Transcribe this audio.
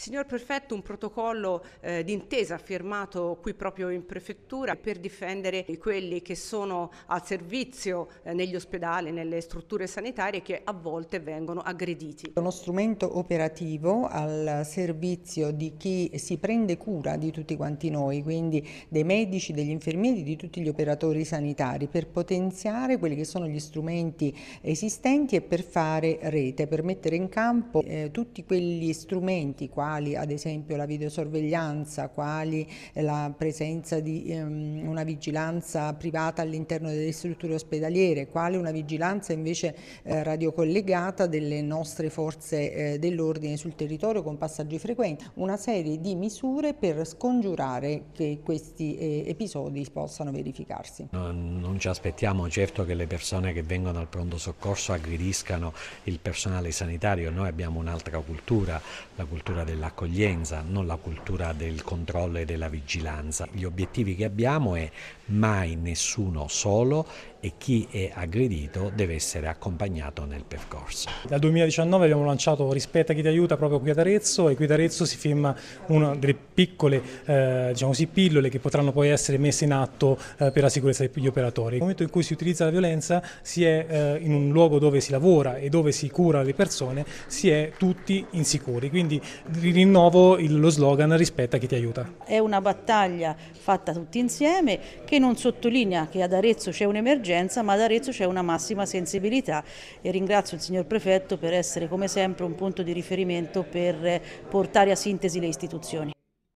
Signor Prefetto, un protocollo eh, d'intesa firmato qui proprio in prefettura per difendere quelli che sono al servizio eh, negli ospedali, nelle strutture sanitarie che a volte vengono aggrediti. Uno strumento operativo al servizio di chi si prende cura di tutti quanti noi, quindi dei medici, degli infermieri, di tutti gli operatori sanitari per potenziare quelli che sono gli strumenti esistenti e per fare rete, per mettere in campo eh, tutti quegli strumenti qua quali ad esempio la videosorveglianza, quali eh, la presenza di ehm, una vigilanza privata all'interno delle strutture ospedaliere, quale una vigilanza invece eh, radiocollegata delle nostre forze eh, dell'ordine sul territorio con passaggi frequenti, una serie di misure per scongiurare che questi eh, episodi possano verificarsi. Non, non ci aspettiamo certo che le persone che vengono al pronto soccorso aggrediscano il personale sanitario, noi abbiamo un'altra cultura, la cultura del dell'accoglienza, non la cultura del controllo e della vigilanza. Gli obiettivi che abbiamo è mai nessuno solo e chi è aggredito deve essere accompagnato nel percorso. Dal 2019 abbiamo lanciato Rispetta chi ti aiuta proprio qui ad Arezzo e qui ad Arezzo si firma una delle piccole eh, diciamo così, pillole che potranno poi essere messe in atto eh, per la sicurezza degli operatori. Nel momento in cui si utilizza la violenza si è eh, in un luogo dove si lavora e dove si cura le persone, si è tutti insicuri, quindi rinnovo lo slogan Rispetta chi ti aiuta. È una battaglia fatta tutti insieme che non sottolinea che ad Arezzo c'è un'emergenza, ma ad Arezzo c'è una massima sensibilità e ringrazio il signor Prefetto per essere come sempre un punto di riferimento per portare a sintesi le istituzioni.